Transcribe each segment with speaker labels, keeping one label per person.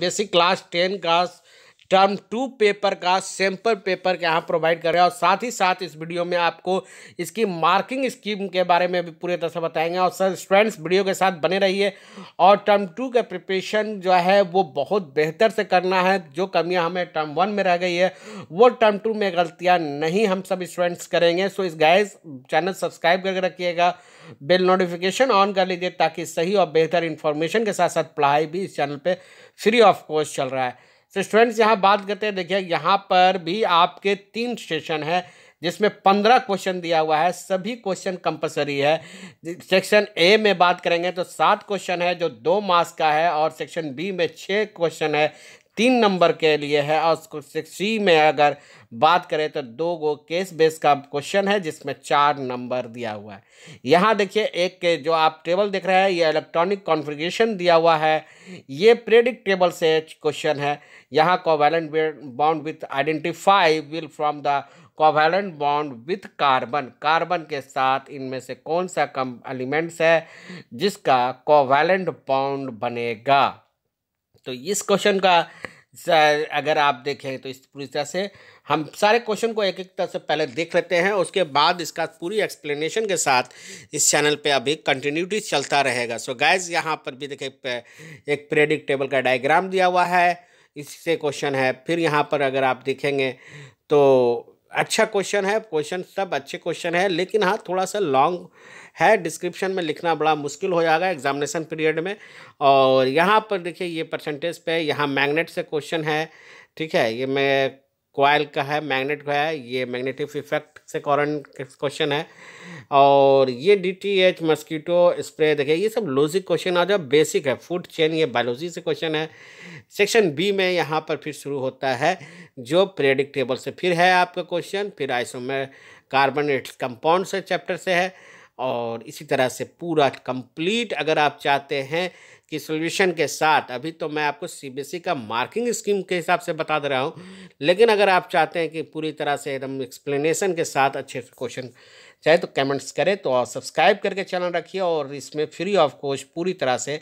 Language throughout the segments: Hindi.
Speaker 1: बेसिक क्लास टेन का टर्म टू पेपर का सैम्पल पेपर के यहाँ प्रोवाइड कर रहे हैं और साथ ही साथ इस वीडियो में आपको इसकी मार्किंग स्कीम के बारे में भी पूरी तरह से बताएंगे और सर स्टूडेंट्स वीडियो के साथ बने रहिए और टर्म टू का प्रिपरेशन जो है वो बहुत बेहतर से करना है जो कमियाँ हमें टर्म वन में रह गई है वो टर्म टू में गलतियाँ नहीं हम सब स्टूडेंट्स करेंगे सो इस गाइज चैनल सब्सक्राइब करके रखिएगा बेल नोटिफिकेशन ऑन कर लीजिए ताकि सही और बेहतर इन्फॉर्मेशन के साथ साथ पढ़ाई भी इस चैनल पर फ्री ऑफ कॉस्ट चल रहा है सो स्टूडेंट्स यहाँ बात करते हैं देखिए यहाँ पर भी आपके तीन सेशन है जिसमें पंद्रह क्वेश्चन दिया हुआ है सभी क्वेश्चन कंपलसरी है सेक्शन ए में बात करेंगे तो सात क्वेश्चन है जो दो मार्क्स का है और सेक्शन बी में छः क्वेश्चन है तीन नंबर के लिए है और उसको सी में अगर बात करें तो दो गो केस बेस का क्वेश्चन है जिसमें चार नंबर दिया हुआ है यहाँ देखिए एक के जो आप टेबल देख रहे हैं ये इलेक्ट्रॉनिक कॉन्फ़िगरेशन दिया हुआ है ये प्रेडिक्ट टेबल से क्वेश्चन है यहाँ covalent bond with identify will from the covalent bond with carbon carbon के साथ इनमें से कौन सा कम एलिमेंट्स है जिसका कोवैलेंट बाउंड बनेगा तो इस क्वेश्चन का अगर आप देखें तो इस पूरी तरह से हम सारे क्वेश्चन को एक एक तरह से पहले देख लेते हैं उसके बाद इसका पूरी एक्सप्लेनेशन के साथ इस चैनल पे अभी कंटिन्यूटी चलता रहेगा सो गैज यहाँ पर भी देखें एक पीरियडिक टेबल का डायग्राम दिया हुआ है इससे क्वेश्चन है फिर यहाँ पर अगर आप देखेंगे तो अच्छा क्वेश्चन है क्वेश्चन सब अच्छे क्वेश्चन है लेकिन हाँ थोड़ा सा लॉन्ग है डिस्क्रिप्शन में लिखना बड़ा मुश्किल हो जाएगा एग्जामिनेशन पीरियड में और यहाँ पर देखिए ये परसेंटेज पे यहाँ मैग्नेट से क्वेश्चन है ठीक है ये मैं कोयल का है मैग्नेट का है ये मैग्नेटिव इफेक्ट से कॉरन क्वेश्चन है और ये D T H mosquito spray देखिए ये सब लॉजिक क्वेश्चन आ जाओ बेसिक है फूड चेन ये बायोलॉजी से क्वेश्चन है सेक्शन बी में यहाँ पर फिर शुरू होता है जो प्रेडिक्टेबल से फिर है आपका क्वेश्चन फिर आइसोमे कार्बन कंपाउंड से चैप्टर से है और इसी तरह से पूरा कंप्लीट अगर आप चाहते हैं कि सोल्यूशन के साथ अभी तो मैं आपको सीबीएसई e का मार्किंग स्कीम के हिसाब से बता दे रहा हूँ लेकिन अगर आप चाहते हैं कि पूरी तरह से एकदम एक्सप्लेनेशन के साथ अच्छे से क्वेश्चन चाहे तो कमेंट्स करें तो और सब्सक्राइब करके चैनल रखिए और इसमें फ्री ऑफ कोर्स पूरी तरह से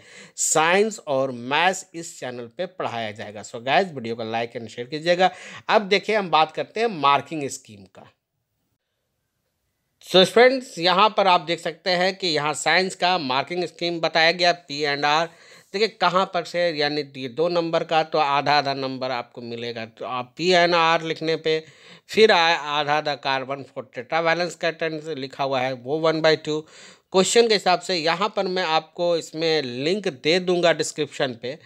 Speaker 1: साइंस और मैथ्स इस चैनल पे पढ़ाया जाएगा सो गाइस वीडियो को लाइक एंड शेयर कीजिएगा अब देखिए हम बात करते हैं मार्किंग स्कीम का सो so फ्रेंड्स यहाँ पर आप देख सकते हैं कि यहाँ साइंस का मार्किंग स्कीम बताया गया पी एंड आर देखिए कहाँ पर से यानी ये दो नंबर का तो आधा आधा नंबर आपको मिलेगा तो आप पी एन आर लिखने पे फिर आधा आधा कार्बन फोर्टेटा वैलेंस का टेंस लिखा हुआ है वो वन बाई टू क्वेश्चन के हिसाब से यहाँ पर मैं आपको इसमें लिंक दे दूंगा डिस्क्रिप्शन पे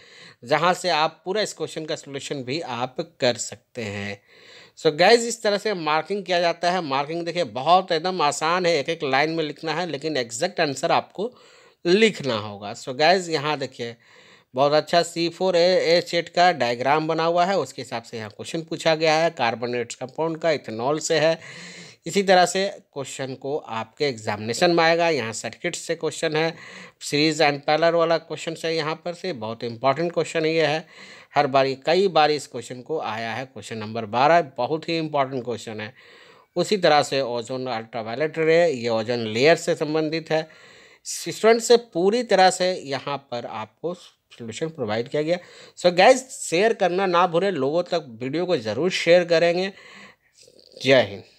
Speaker 1: जहाँ से आप पूरा इस क्वेश्चन का सोल्यूशन भी आप कर सकते हैं सो so गैज इस तरह से मार्किंग किया जाता है मार्किंग देखिए बहुत एकदम आसान है एक एक लाइन में लिखना है लेकिन एग्जैक्ट आंसर आपको लिखना होगा सो गैज यहाँ देखिए बहुत अच्छा सी फोर ए सेट का डायग्राम बना हुआ है उसके हिसाब से यहाँ क्वेश्चन पूछा गया है कार्बोनेट्स कंपाउंड का इथेनॉल से है इसी तरह से क्वेश्चन को आपके एग्जामिनेशन में आएगा यहाँ सर्किट से क्वेश्चन है सीरीज एंड पैलर वाला क्वेश्चन है यहाँ पर से बहुत इंपॉर्टेंट क्वेश्चन ये है हर बारी कई बार इस क्वेश्चन को आया है क्वेश्चन नंबर बारह बहुत ही इंपॉर्टेंट क्वेश्चन है उसी तरह से ओजोन अल्ट्रावायलेट रे ये ओजोन लेयर से संबंधित है स्टूडेंट से पूरी तरह से यहाँ पर आपको सोल्यूशन प्रोवाइड किया गया सो गैस शेयर करना ना भूलें लोगों तक वीडियो को ज़रूर शेयर करेंगे जय हिंद